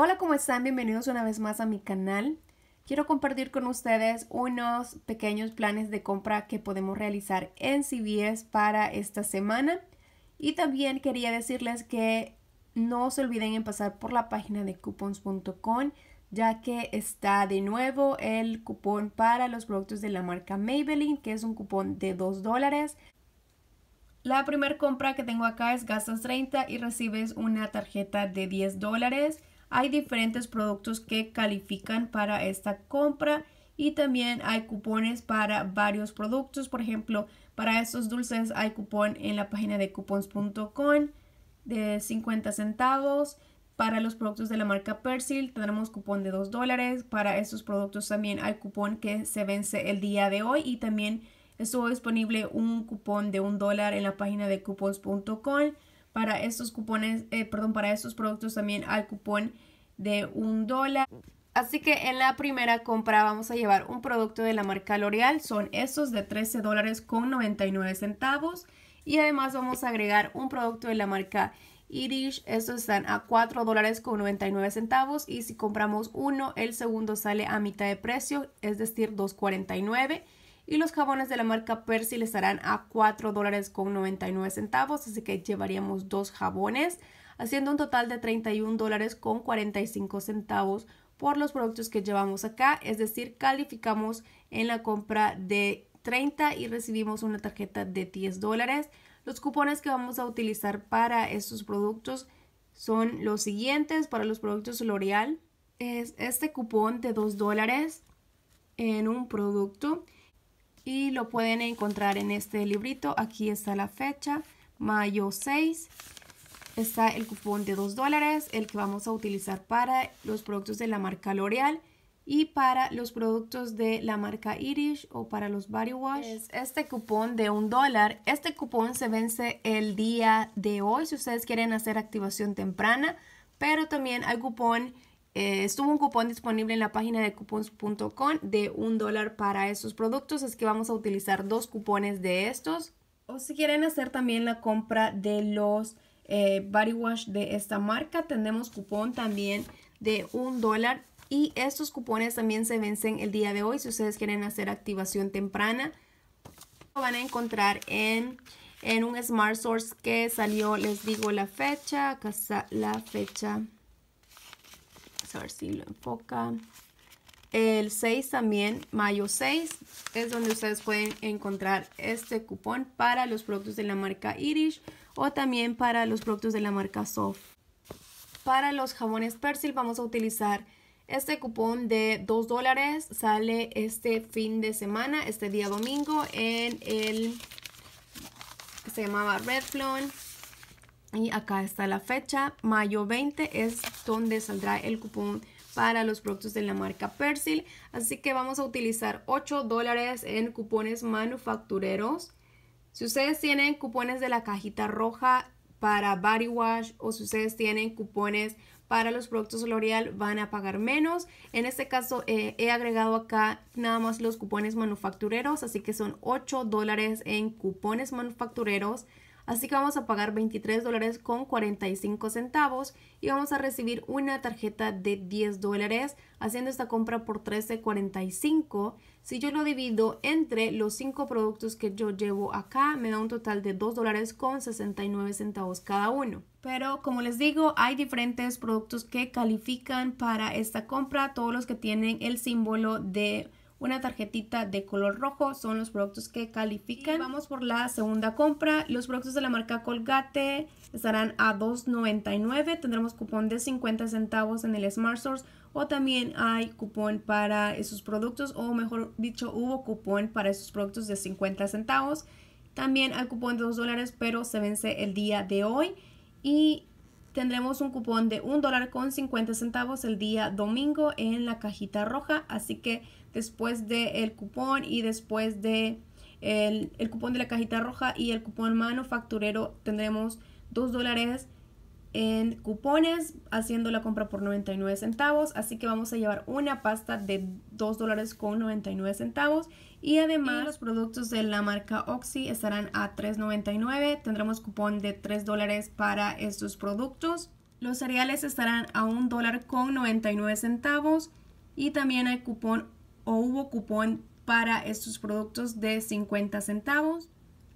Hola, ¿cómo están? Bienvenidos una vez más a mi canal. Quiero compartir con ustedes unos pequeños planes de compra que podemos realizar en CVS para esta semana. Y también quería decirles que no se olviden en pasar por la página de coupons.com ya que está de nuevo el cupón para los productos de la marca Maybelline, que es un cupón de 2 dólares. La primera compra que tengo acá es gastas 30 y recibes una tarjeta de 10 dólares. Hay diferentes productos que califican para esta compra y también hay cupones para varios productos. Por ejemplo, para estos dulces hay cupón en la página de cupons.com de 50 centavos. Para los productos de la marca Persil tenemos cupón de 2 dólares. Para estos productos también hay cupón que se vence el día de hoy y también estuvo disponible un cupón de 1 dólar en la página de cupons.com para estos cupones, eh, perdón, para estos productos también al cupón de un dólar. Así que en la primera compra vamos a llevar un producto de la marca L'Oreal, son estos de 13 dólares con 99 centavos. Y además vamos a agregar un producto de la marca Irish, estos están a 4 dólares con 99 centavos y si compramos uno, el segundo sale a mitad de precio, es decir, 2.49 y los jabones de la marca Percy les estarán a $4.99 dólares con centavos, así que llevaríamos dos jabones, haciendo un total de $31.45 dólares con centavos por los productos que llevamos acá, es decir, calificamos en la compra de 30 y recibimos una tarjeta de 10 dólares. Los cupones que vamos a utilizar para estos productos son los siguientes. Para los productos L'Oreal es este cupón de 2 dólares en un producto y lo pueden encontrar en este librito. Aquí está la fecha, mayo 6. Está el cupón de 2 dólares, el que vamos a utilizar para los productos de la marca L'Oreal y para los productos de la marca Irish o para los body wash. este cupón de 1 dólar. Este cupón se vence el día de hoy si ustedes quieren hacer activación temprana, pero también hay cupón eh, estuvo un cupón disponible en la página de cupons.com de un dólar para estos productos, es que vamos a utilizar dos cupones de estos. O si quieren hacer también la compra de los eh, body wash de esta marca, tenemos cupón también de un dólar. Y estos cupones también se vencen el día de hoy si ustedes quieren hacer activación temprana. Lo van a encontrar en en un Smart Source que salió, les digo la fecha, casa la fecha si lo enfoca. El 6 también, mayo 6, es donde ustedes pueden encontrar este cupón para los productos de la marca Irish o también para los productos de la marca Soft. Para los jabones Persil vamos a utilizar este cupón de 2 dólares. Sale este fin de semana, este día domingo, en el... Se llamaba Red y acá está la fecha, mayo 20 es donde saldrá el cupón para los productos de la marca Persil. Así que vamos a utilizar 8 dólares en cupones manufactureros. Si ustedes tienen cupones de la cajita roja para Body Wash o si ustedes tienen cupones para los productos L'Oreal van a pagar menos. En este caso eh, he agregado acá nada más los cupones manufactureros, así que son 8 dólares en cupones manufactureros. Así que vamos a pagar 23 dólares con 45 centavos y vamos a recibir una tarjeta de 10 dólares haciendo esta compra por 13.45. Si yo lo divido entre los 5 productos que yo llevo acá, me da un total de 2 dólares con 69 centavos cada uno. Pero como les digo, hay diferentes productos que califican para esta compra, todos los que tienen el símbolo de una tarjetita de color rojo son los productos que califican. vamos por la segunda compra. Los productos de la marca Colgate estarán a $2.99. Tendremos cupón de 50 centavos en el Smart Source o también hay cupón para esos productos o mejor dicho hubo cupón para esos productos de 50 centavos. También hay cupón de 2 dólares pero se vence el día de hoy. Y tendremos un cupón de un dólar con 50 centavos el día domingo en la cajita roja. Así que después del cupón y después de el, cupón de la cajita roja y el cupón manufacturero tendremos 2 dólares en cupones haciendo la compra por 99 centavos. Así que vamos a llevar una pasta de 2 dólares con 99 centavos. Y además los productos de la marca Oxy estarán a 3.99. Tendremos cupón de 3 dólares para estos productos. Los cereales estarán a 1 dólar con 99 centavos. Y también hay cupón o hubo cupón para estos productos de 50 centavos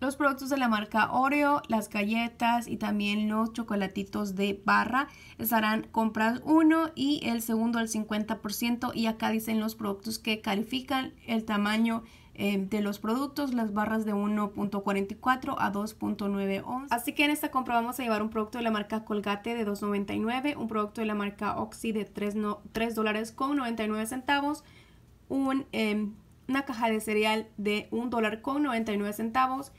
los productos de la marca Oreo, las galletas y también los chocolatitos de barra estarán compras uno y el segundo al 50% y acá dicen los productos que califican el tamaño eh, de los productos, las barras de 1.44 a 2.911. Así que en esta compra vamos a llevar un producto de la marca Colgate de 2.99, un producto de la marca Oxy de 3, dólares con 99 centavos, em, una caja de cereal de 1 dólar con 99 centavos,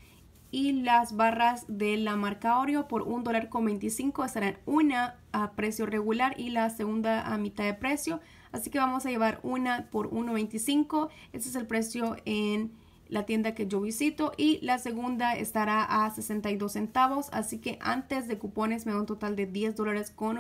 y las barras de la marca Oreo por un dólar con estarán una a precio regular y la segunda a mitad de precio. Así que vamos a llevar una por 1.25. Ese es el precio en la tienda que yo visito y la segunda estará a 62 centavos. Así que antes de cupones me da un total de 10 dólares con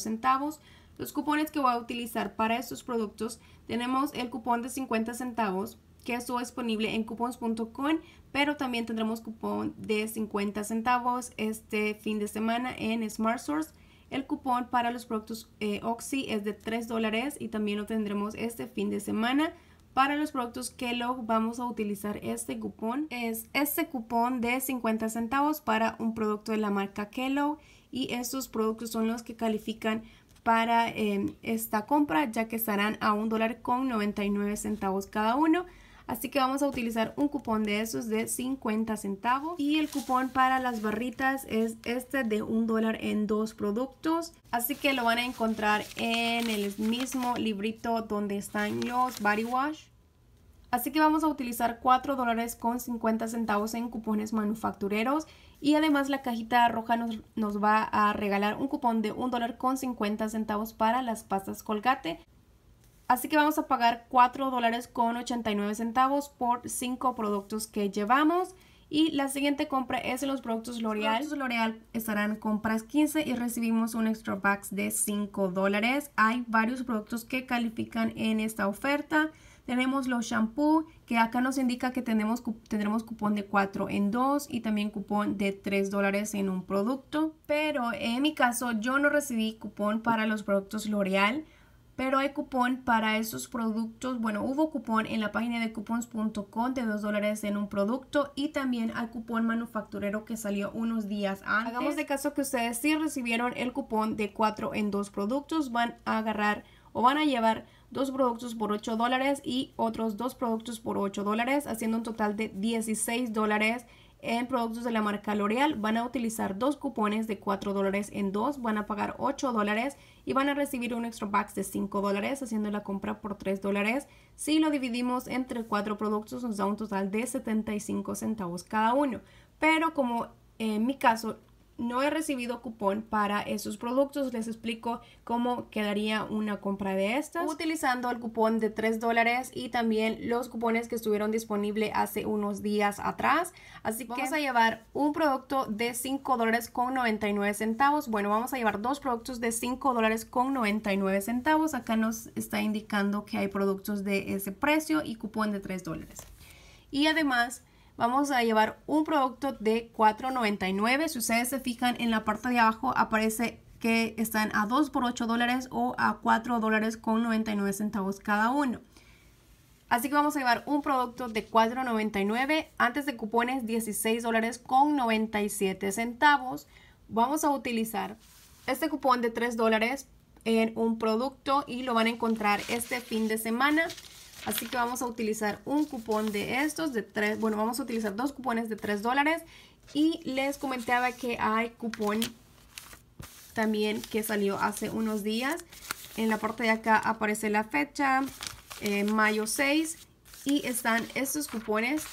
centavos. Los cupones que voy a utilizar para estos productos tenemos el cupón de 50 centavos que estuvo disponible en coupons.com, pero también tendremos cupón de 50 centavos este fin de semana en Smart Source. El cupón para los productos eh, Oxy es de 3 dólares y también lo tendremos este fin de semana. Para los productos Kellogg vamos a utilizar este cupón. Es este cupón de 50 centavos para un producto de la marca Kellogg y estos productos son los que califican para eh, esta compra ya que estarán a un dólar con 99 centavos cada uno. Así que vamos a utilizar un cupón de esos de 50 centavos. Y el cupón para las barritas es este de un dólar en dos productos. Así que lo van a encontrar en el mismo librito donde están los body wash. Así que vamos a utilizar 4 dólares con 50 centavos en cupones manufactureros y además la cajita roja nos, nos va a regalar un cupón de 1 dólar con 50 centavos para las pastas colgate. Así que vamos a pagar 4 dólares con 89 centavos por 5 productos que llevamos. Y la siguiente compra es en los productos L'Oreal. Los L'Oreal estarán compras 15 y recibimos un extra box de 5 dólares. Hay varios productos que califican en esta oferta. Tenemos los shampoo, que acá nos indica que tenemos, tendremos cupón de 4 en 2 y también cupón de 3 dólares en un producto. Pero en mi caso yo no recibí cupón para los productos L'Oreal pero hay cupón para esos productos. Bueno, hubo cupón en la página de cupons.com de 2 dólares en un producto y también hay cupón manufacturero que salió unos días antes. Hagamos de caso que ustedes sí recibieron el cupón de 4 en 2 productos, van a agarrar o van a llevar dos productos por 8 dólares y otros dos productos por 8 dólares, haciendo un total de 16 dólares en productos de la marca L'Oreal van a utilizar dos cupones de 4 dólares en dos, van a pagar 8 dólares y van a recibir un extra box de 5 dólares haciendo la compra por 3 dólares. Si lo dividimos entre 4 productos nos da un total de 75 centavos cada uno. Pero como en mi caso no he recibido cupón para esos productos. Les explico cómo quedaría una compra de estas. Utilizando el cupón de 3 dólares y también los cupones que estuvieron disponibles hace unos días atrás. Así que vamos a llevar un producto de 5 dólares con 99 centavos. Bueno, vamos a llevar dos productos de 5 dólares con 99 centavos. Acá nos está indicando que hay productos de ese precio y cupón de 3 dólares. Y además vamos a llevar un producto de $4.99. Si ustedes se fijan en la parte de abajo aparece que están a 2 por 8 dólares o a 4 dólares con 99 centavos cada uno. Así que vamos a llevar un producto de $4.99 antes de cupones 16 dólares con 97 centavos. Vamos a utilizar este cupón de 3 dólares en un producto y lo van a encontrar este fin de semana. Así que vamos a utilizar un cupón de estos, de tres bueno, vamos a utilizar dos cupones de 3 dólares. Y les comentaba que hay cupón también que salió hace unos días. En la parte de acá aparece la fecha, eh, mayo 6. Y están estos cupones.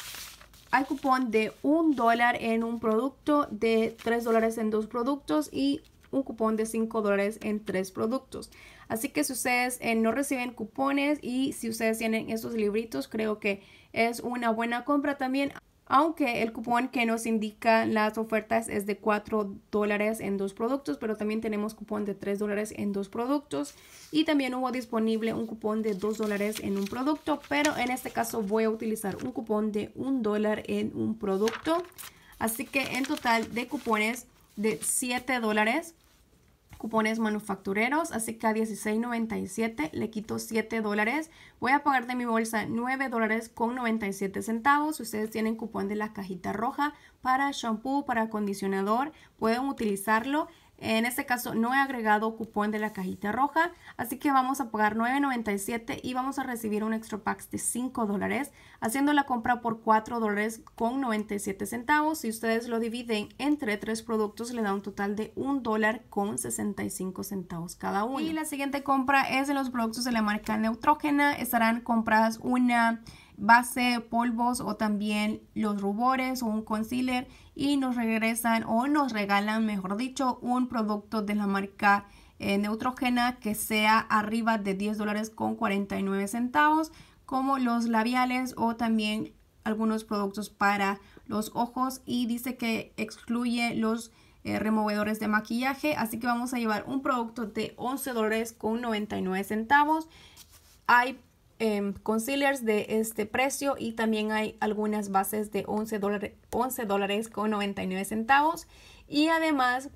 Hay cupón de 1 dólar en un producto, de 3 dólares en dos productos y un cupón de 5 dólares en tres productos. Así que si ustedes eh, no reciben cupones y si ustedes tienen estos libritos, creo que es una buena compra también. Aunque el cupón que nos indica las ofertas es de 4 dólares en dos productos, pero también tenemos cupón de 3 dólares en dos productos. Y también hubo disponible un cupón de 2 dólares en un producto, pero en este caso voy a utilizar un cupón de 1 dólar en un producto. Así que en total de cupones de 7 dólares cupones manufactureros, así que a $16.97 le quito 7 dólares. Voy a pagar de mi bolsa 9 dólares con 97 centavos. Ustedes tienen cupón de la cajita roja para shampoo, para acondicionador, pueden utilizarlo. En este caso no he agregado cupón de la cajita roja, así que vamos a pagar $9.97 y vamos a recibir un extra pack de $5 dólares, haciendo la compra por $4.97. con centavos. Si ustedes lo dividen entre tres productos, le da un total de $1.65 con centavos cada uno. Y la siguiente compra es de los productos de la marca Neutrógena. Estarán compradas una base, polvos o también los rubores o un concealer y nos regresan o nos regalan, mejor dicho, un producto de la marca eh, Neutrogena que sea arriba de 10 dólares con 49 centavos como los labiales o también algunos productos para los ojos y dice que excluye los eh, removedores de maquillaje así que vamos a llevar un producto de 11 dólares con 99 centavos hay Em, concealers de este precio y también hay algunas bases de 11 dólares, 11 dólares con 99 centavos y además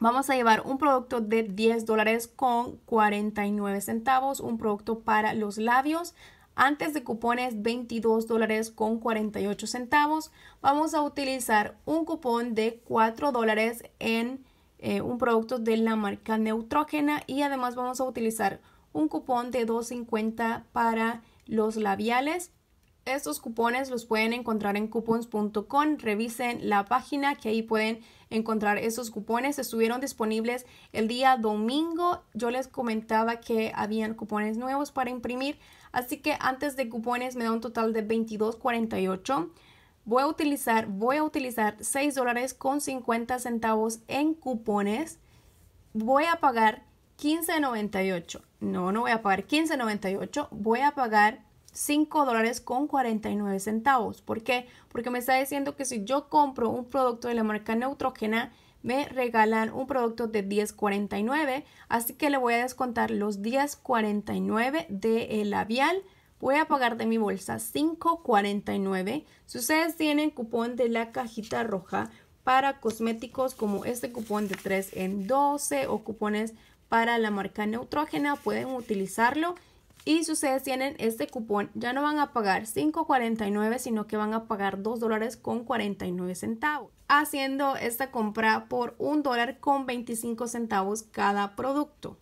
vamos a llevar un producto de 10 dólares con 49 centavos, un producto para los labios. Antes de cupones 22 dólares con 48 centavos, vamos a utilizar un cupón de 4 dólares en eh, un producto de la marca Neutrógena y además vamos a utilizar un cupón de 2.50 para los labiales. Estos cupones los pueden encontrar en coupons.com. Revisen la página que ahí pueden encontrar esos cupones. Estuvieron disponibles el día domingo. Yo les comentaba que habían cupones nuevos para imprimir. Así que antes de cupones me da un total de 22.48. Voy a utilizar, voy a utilizar 6 dólares con 50 centavos en cupones. Voy a pagar 15.98. No, no voy a pagar 15.98, voy a pagar 5 dólares con 49 centavos. ¿Por qué? Porque me está diciendo que si yo compro un producto de la marca Neutrogena, me regalan un producto de 10.49, así que le voy a descontar los 10.49 del labial. Voy a pagar de mi bolsa 5.49. Si ustedes tienen cupón de la cajita roja para cosméticos como este cupón de 3 en 12 o cupones para la marca Neutrógena, pueden utilizarlo. Y si ustedes tienen este cupón, ya no van a pagar 5.49, sino que van a pagar $2.49 dólares con 49 centavos, haciendo esta compra por $1.25 dólar con 25 centavos cada producto.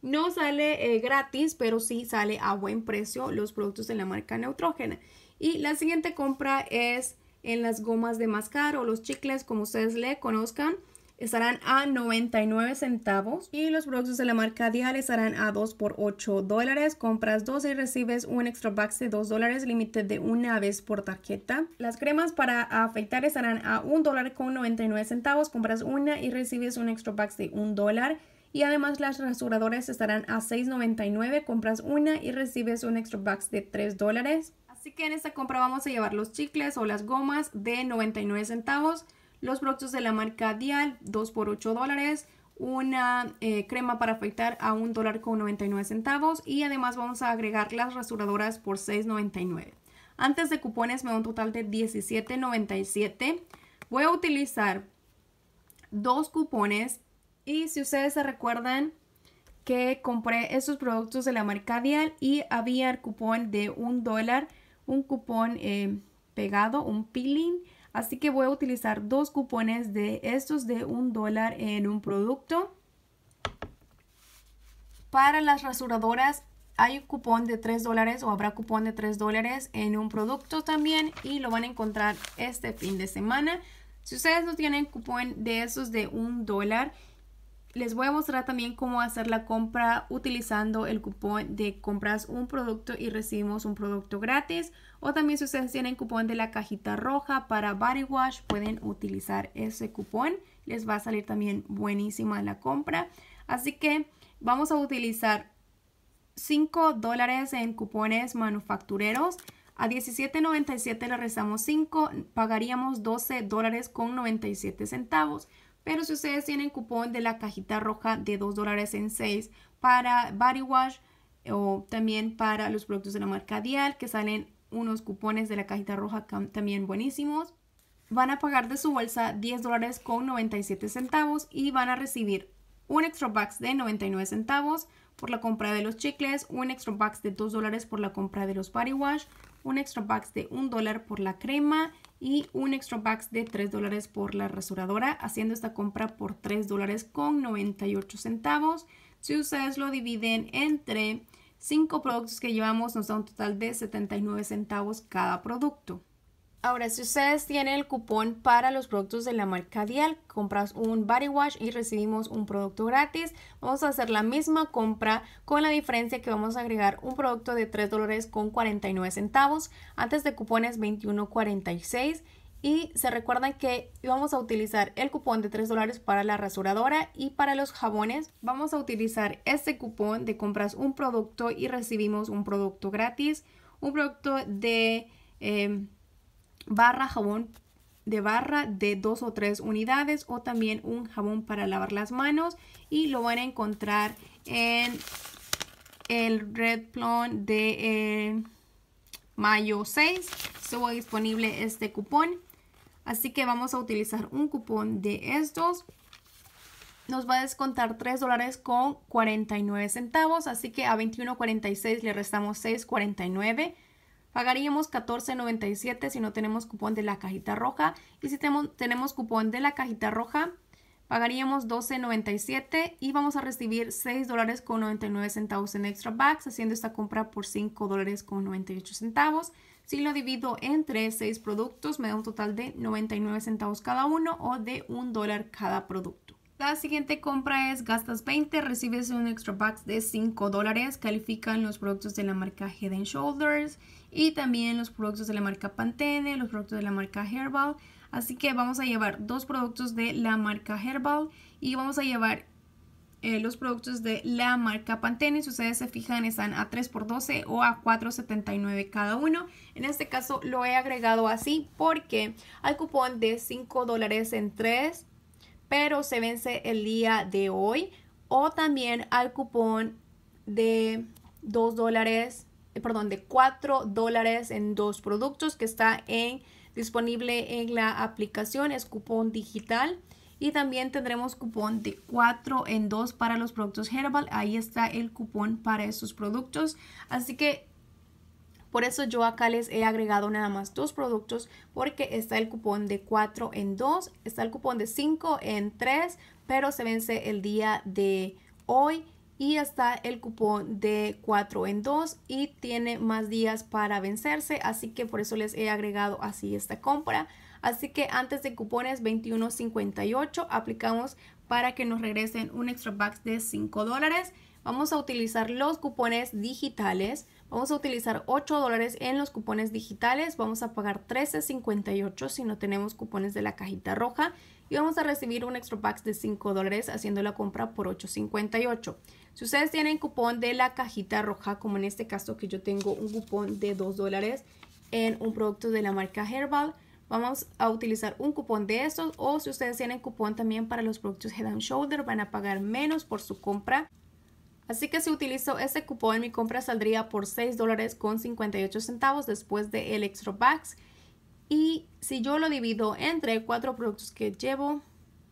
No sale eh, gratis, pero sí sale a buen precio los productos de la marca Neutrógena. Y la siguiente compra es en las gomas de mascar o los chicles, como ustedes le conozcan estarán a 99 centavos y los productos de la marca Dial estarán a 2 por 8 dólares. Compras dos y recibes un extra box de 2 dólares, límite de una vez por tarjeta. Las cremas para afeitar estarán a 1 dólar con 99 centavos. Compras una y recibes un extra box de 1 dólar. Y además las rasuradoras estarán a $6.99, compras una y recibes un extra box de 3 dólares. Así que en esta compra vamos a llevar los chicles o las gomas de 99 centavos los productos de la marca Dial, 2 por 8 dólares, una eh, crema para afeitar a $1.99 dólar con centavos y además vamos a agregar las rasuradoras por $6.99. Antes de cupones me da un total de $17.97. Voy a utilizar dos cupones y si ustedes se recuerdan que compré estos productos de la marca Dial y había el cupón de $1 dólar, un cupón eh, pegado, un peeling Así que voy a utilizar dos cupones de estos de un dólar en un producto. Para las rasuradoras hay un cupón de tres dólares o habrá cupón de tres dólares en un producto también y lo van a encontrar este fin de semana. Si ustedes no tienen cupón de esos de un dólar, les voy a mostrar también cómo hacer la compra utilizando el cupón de compras un producto y recibimos un producto gratis. O también si ustedes tienen cupón de la cajita roja para Body Wash, pueden utilizar ese cupón. Les va a salir también buenísima la compra. Así que vamos a utilizar 5 dólares en cupones manufactureros. A $17.97 le rezamos 5, pagaríamos $12 con 97 centavos. Pero si ustedes tienen cupón de la cajita roja de 2 dólares en 6 para Body Wash o también para los productos de la marca Dial, que salen unos cupones de la cajita roja también buenísimos, van a pagar de su bolsa 10 dólares con 97 centavos y van a recibir un extra box de 99 centavos por la compra de los chicles, un extra box de 2 dólares por la compra de los body wash, un extra box de un dólar por la crema y un extra box de 3 dólares por la rasuradora, haciendo esta compra por tres dólares con 98 centavos. Si ustedes lo dividen entre cinco productos que llevamos, nos da un total de 79 centavos cada producto. Ahora, si ustedes tienen el cupón para los productos de la marca Dial, compras un body wash y recibimos un producto gratis, vamos a hacer la misma compra con la diferencia que vamos a agregar un producto de $3.49 dólares con centavos. Antes de cupones 21.46 y se recuerdan que vamos a utilizar el cupón de 3 dólares para la rasuradora y para los jabones. Vamos a utilizar este cupón de compras un producto y recibimos un producto gratis. Un producto de... Em, barra jabón de barra de dos o tres unidades o también un jabón para lavar las manos y lo van a encontrar en el Red de eh, mayo 6 estuvo disponible este cupón así que vamos a utilizar un cupón de estos nos va a descontar 3 dólares con 49 centavos así que a 21.46 le restamos 6.49 Pagaríamos $14.97 si no tenemos cupón de la cajita roja. Y si tenemos, cupón de la cajita roja, pagaríamos $12.97 y vamos a recibir $6.99 en extra bucks haciendo esta compra por $5.98. Si lo divido entre 6 productos me da un total de 99 centavos cada uno o de $1 dólar cada producto. La siguiente compra es gastas 20, recibes un extra bucks de $5, califican los productos de la marca Head Shoulders y también los productos de la marca Pantene, los productos de la marca Herbal. Así que vamos a llevar dos productos de la marca Herbal y vamos a llevar eh, los productos de la marca Pantene. Si ustedes se fijan, están a 3x12 o a 4.79 cada uno. En este caso lo he agregado así porque al cupón de 5 dólares en 3, pero se vence el día de hoy. O también al cupón de 2 dólares eh, perdón, de 4 dólares en dos productos que está en, disponible en la aplicación, es cupón digital. Y también tendremos cupón de 4 en 2 para los productos Herbal. Ahí está el cupón para esos productos. Así que por eso yo acá les he agregado nada más dos productos porque está el cupón de 4 en 2, está el cupón de 5 en 3, pero se vence el día de hoy y está el cupón de 4 en 2 y tiene más días para vencerse, así que por eso les he agregado así esta compra. Así que antes de cupones 21.58 aplicamos para que nos regresen un extra bucks de 5 dólares. Vamos a utilizar los cupones digitales. Vamos a utilizar 8 dólares en los cupones digitales. Vamos a pagar 13.58 si no tenemos cupones de la cajita roja y vamos a recibir un extra pack de 5 dólares haciendo la compra por 8.58. Si ustedes tienen cupón de la cajita roja, como en este caso que yo tengo un cupón de 2 dólares en un producto de la marca Herbal, vamos a utilizar un cupón de estos o si ustedes tienen cupón también para los productos Head and Shoulder van a pagar menos por su compra. Así que si utilizo este cupón mi compra saldría por $6.58 con centavos después del el extra box y si yo lo divido entre cuatro productos que llevo,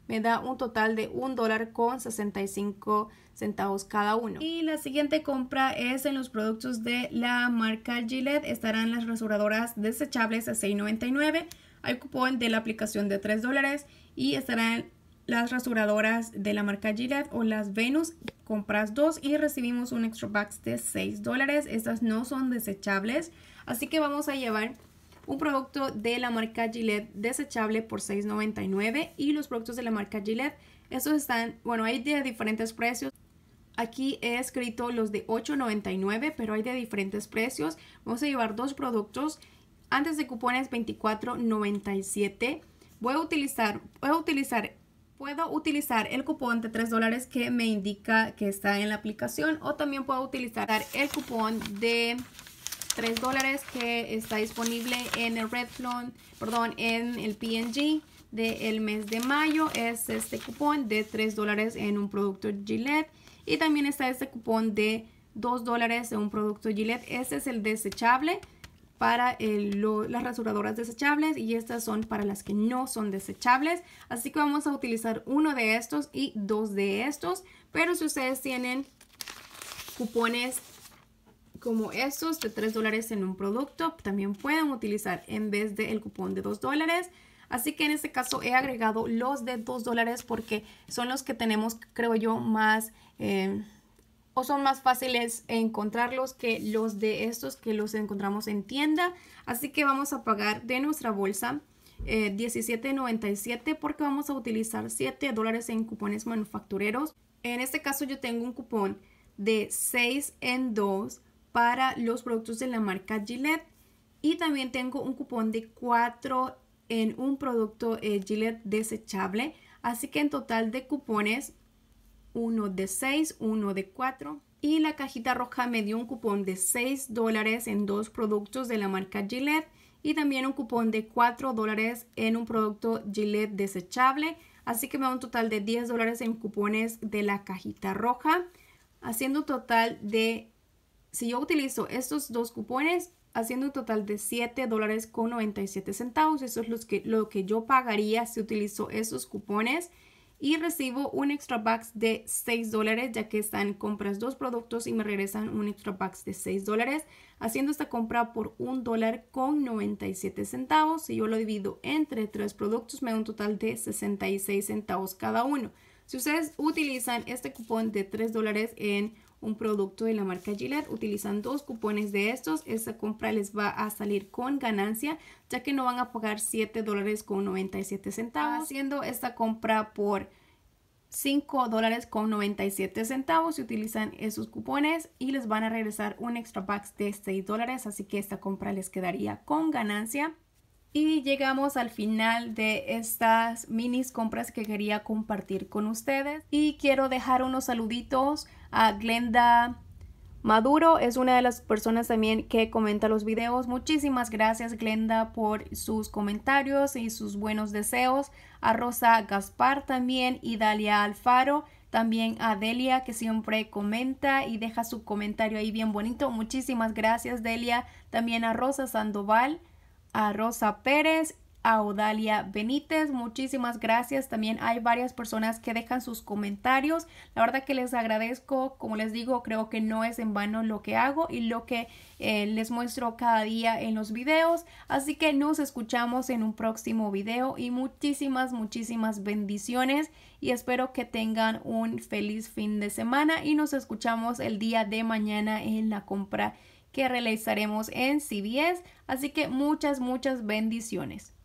me da un total de un dólar con 65 centavos cada uno. Y la siguiente compra es en los productos de la marca Gillette. Estarán las rasuradoras desechables a $6.99. Hay cupón de la aplicación de 3 dólares y estarán las rasuradoras de la marca Gillette o las Venus. Compras dos y recibimos un extra box de 6 dólares. Estas no son desechables, así que vamos a llevar un producto de la marca Gillette desechable por $6.99 y los productos de la marca Gillette, esos están, bueno, hay de diferentes precios. Aquí he escrito los de $8.99, pero hay de diferentes precios. Vamos a llevar dos productos. Antes de cupones $24.97. Voy a utilizar, voy a utilizar Puedo utilizar el cupón de 3 dólares que me indica que está en la aplicación o también puedo utilizar el cupón de 3 dólares que está disponible en el Redflon, perdón, en el PNG del mes de mayo. Es este cupón de 3 dólares en un producto Gillette. Y también está este cupón de 2 dólares en un producto Gillette. Este es el desechable para las rasuradoras desechables y estas son para las que no son desechables. Así que vamos a utilizar uno de estos y dos de estos. Pero si ustedes tienen cupones como estos de 3 dólares en un producto también pueden utilizar en vez del el cupón de 2 dólares. Así que en este caso he agregado los de 2 dólares porque son los que tenemos, creo yo, más eh, o son más fáciles encontrarlos que los de estos que los encontramos en tienda. Así que vamos a pagar de nuestra bolsa $17.97 eh, porque vamos a utilizar 7 dólares en cupones manufactureros. En este caso yo tengo un cupón de 6 en 2 para los productos de la marca Gillette. Y también tengo un cupón de 4 en un producto eh, Gillette desechable. Así que en total de cupones, uno de 6, uno de 4. Y la cajita roja me dio un cupón de 6 dólares en dos productos de la marca Gillette. Y también un cupón de 4 dólares en un producto Gillette desechable. Así que me da un total de 10 dólares en cupones de la cajita roja. Haciendo un total de si yo utilizo estos dos cupones, haciendo un total de $7.97, con eso es lo que, lo que yo pagaría si utilizo esos cupones y recibo un extra box de 6 ya que están compras dos productos y me regresan un extra box de 6 haciendo esta compra por $1.97. dólar con si yo lo divido entre tres productos me da un total de 66 centavos cada uno si ustedes utilizan este cupón de 3 en un producto de la marca Gillette. Utilizan dos cupones de estos. Esta compra les va a salir con ganancia, ya que no van a pagar $7.97. con Haciendo esta compra por $5.97. con si utilizan esos cupones y les van a regresar un extra pack de 6 Así que esta compra les quedaría con ganancia. Y llegamos al final de estas minis compras que quería compartir con ustedes. Y quiero dejar unos saluditos a Glenda Maduro es una de las personas también que comenta los videos. Muchísimas gracias Glenda por sus comentarios y sus buenos deseos. A Rosa Gaspar también y Dalia Alfaro. También a Delia que siempre comenta y deja su comentario ahí bien bonito. Muchísimas gracias Delia. También a Rosa Sandoval, a Rosa Pérez Odalia Benítez. Muchísimas gracias. También hay varias personas que dejan sus comentarios. La verdad que les agradezco. Como les digo, creo que no es en vano lo que hago y lo que eh, les muestro cada día en los videos. Así que nos escuchamos en un próximo video y muchísimas, muchísimas bendiciones y espero que tengan un feliz fin de semana y nos escuchamos el día de mañana en la compra que realizaremos en CBS. Así que muchas, muchas bendiciones.